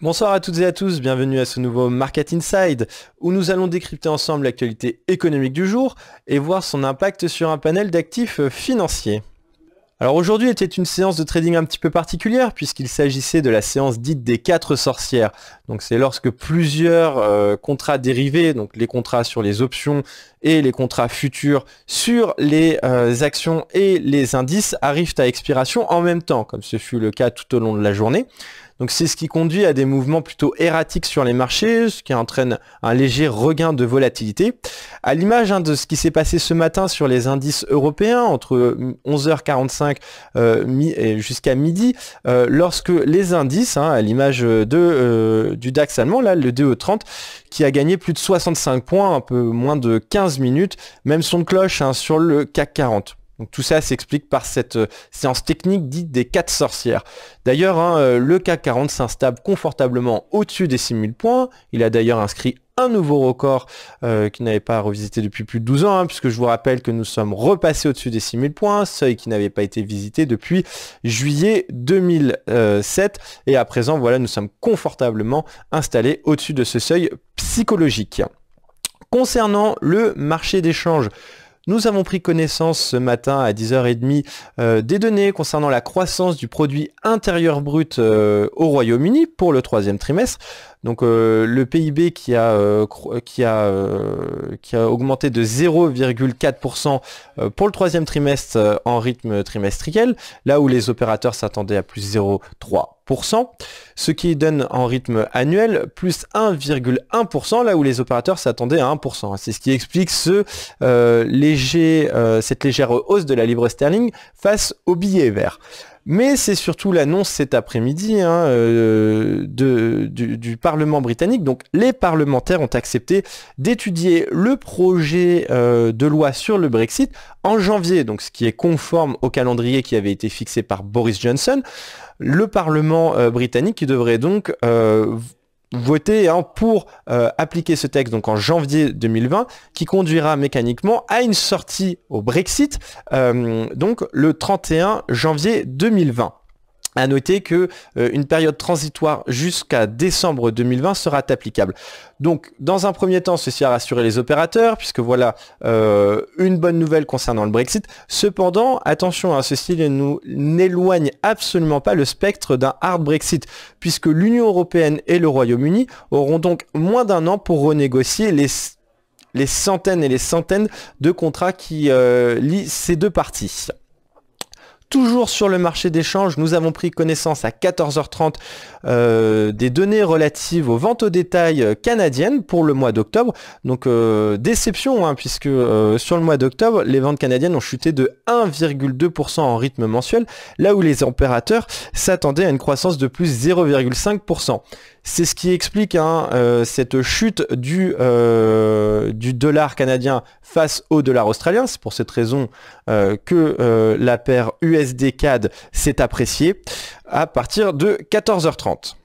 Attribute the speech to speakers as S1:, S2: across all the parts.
S1: Bonsoir à toutes et à tous, bienvenue à ce nouveau Market Inside où nous allons décrypter ensemble l'actualité économique du jour et voir son impact sur un panel d'actifs financiers. Alors aujourd'hui était une séance de trading un petit peu particulière puisqu'il s'agissait de la séance dite des quatre sorcières. Donc c'est lorsque plusieurs euh, contrats dérivés, donc les contrats sur les options et les contrats futurs sur les euh, actions et les indices arrivent à expiration en même temps, comme ce fut le cas tout au long de la journée. Donc c'est ce qui conduit à des mouvements plutôt erratiques sur les marchés, ce qui entraîne un léger regain de volatilité. À l'image hein, de ce qui s'est passé ce matin sur les indices européens entre 11h45 euh, euh, jusqu'à midi, euh, lorsque les indices, hein, à l'image du DAX allemand, là, le DE30, qui a gagné plus de 65 points, un peu moins de 15 minutes, même son cloche hein, sur le CAC 40. Donc tout ça s'explique par cette euh, séance technique dite des quatre sorcières. D'ailleurs, hein, euh, le CAC 40 s'installe confortablement au-dessus des 6000 points. Il a d'ailleurs inscrit un nouveau record euh, qui n'avait pas revisité depuis plus de 12 ans, hein, puisque je vous rappelle que nous sommes repassés au-dessus des 6000 points, seuil qui n'avait pas été visité depuis juillet 2007. Et à présent, voilà, nous sommes confortablement installés au-dessus de ce seuil psychologique. Concernant le marché d'échange, nous avons pris connaissance ce matin à 10h30 euh, des données concernant la croissance du produit intérieur brut euh, au Royaume-Uni pour le troisième trimestre. Donc euh, le PIB qui a, qui, a, qui a, augmenté de 0,4% pour le troisième trimestre en rythme trimestriel, là où les opérateurs s'attendaient à plus 0,3% ce qui donne en rythme annuel plus 1,1%, là où les opérateurs s'attendaient à 1%. C'est ce qui explique ce, euh, léger, euh, cette légère hausse de la livre sterling face au billet vert. Mais c'est surtout l'annonce cet après-midi hein, euh, du, Parlement britannique. Donc les parlementaires ont accepté d'étudier le projet euh, de loi sur le Brexit en janvier, donc ce qui est conforme au calendrier qui avait été fixé par Boris Johnson. Le Parlement euh, britannique qui devrait donc voter hein, pour euh, appliquer ce texte donc en janvier 2020 qui conduira mécaniquement à une sortie au Brexit euh, donc le 31 janvier 2020. À noter que euh, une période transitoire jusqu'à décembre 2020 sera applicable. Donc, dans un premier temps, ceci a rassuré les opérateurs, puisque voilà euh, une bonne nouvelle concernant le Brexit. Cependant, attention, à hein, ceci n'éloigne absolument pas le spectre d'un hard Brexit, puisque l'Union européenne et le Royaume-Uni auront donc moins d'un an pour renégocier les les centaines et les centaines de contrats qui euh, lient ces deux parties. Toujours sur le marché d'échange, nous avons pris connaissance à 14h30 euh, des données relatives aux ventes au détail euh, canadiennes pour le mois d'octobre. Donc euh, déception, hein, puisque sur le mois d'octobre, les ventes canadiennes ont chuté de 1,2% en rythme mensuel, là où les opérateurs s'attendaient à une croissance de plus 0,5%. C'est ce qui explique hein, euh, cette chute du, euh, du, dollar canadien face au dollar australien. C'est pour cette raison euh, que la paire USD-CAD s'est appréciée à partir de 14h30.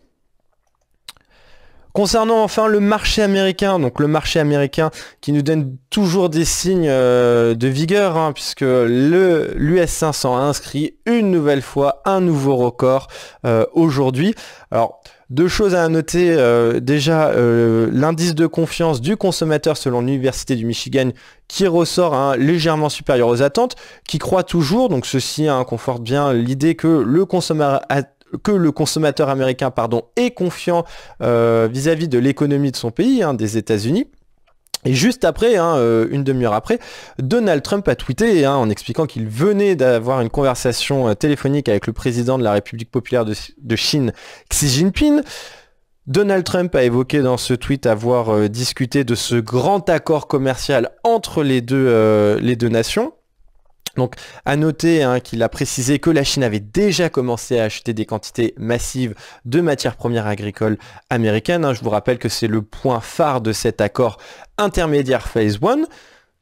S1: Concernant enfin le marché américain, donc le marché américain qui nous donne toujours des signes euh, de vigueur, hein, puisque le l'US 500 a inscrit une nouvelle fois un nouveau record euh, aujourd'hui. Alors deux choses à noter. Euh, déjà, l'indice de confiance du consommateur selon l'Université du Michigan qui ressort hein, légèrement supérieur aux attentes, qui croit toujours. Donc ceci conforte bien l'idée que le consommateur, que le consommateur américain pardon, est confiant euh, vis-à-vis de l'économie de son pays, hein, des États-Unis. Et juste après, hein, euh, une demi-heure après, Donald Trump a tweeté hein, en expliquant qu'il venait d'avoir une conversation euh, téléphonique avec le président de la République populaire de, Chine, Xi Jinping. Donald Trump a évoqué dans ce tweet avoir discuté de ce grand accord commercial entre les deux nations. Donc à noter hein, qu'il a précisé que la Chine avait déjà commencé à acheter des quantités massives de matières premières agricoles américaines. Hein. Je vous rappelle que c'est le point phare de cet accord intermédiaire Phase 1.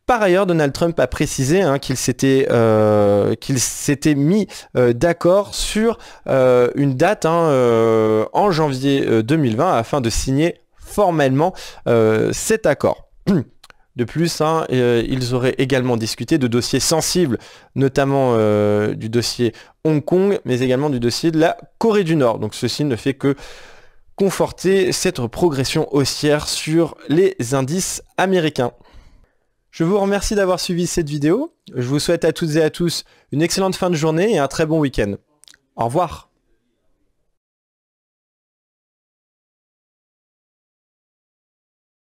S1: Par ailleurs, Donald Trump a précisé hein, qu'il s'était euh, qu'il s'était mis euh, d'accord sur euh, une date en janvier 2020 afin de signer formellement cet accord. De plus, hein, euh, ils auraient également discuté de dossiers sensibles, notamment euh, du dossier Hong Kong, mais également du dossier de la Corée du Nord. Donc ceci ne fait que conforter cette progression haussière sur les indices américains. Je vous remercie d'avoir suivi cette vidéo. Je vous souhaite à toutes et à tous une excellente fin de journée et un très bon week-end. Au revoir.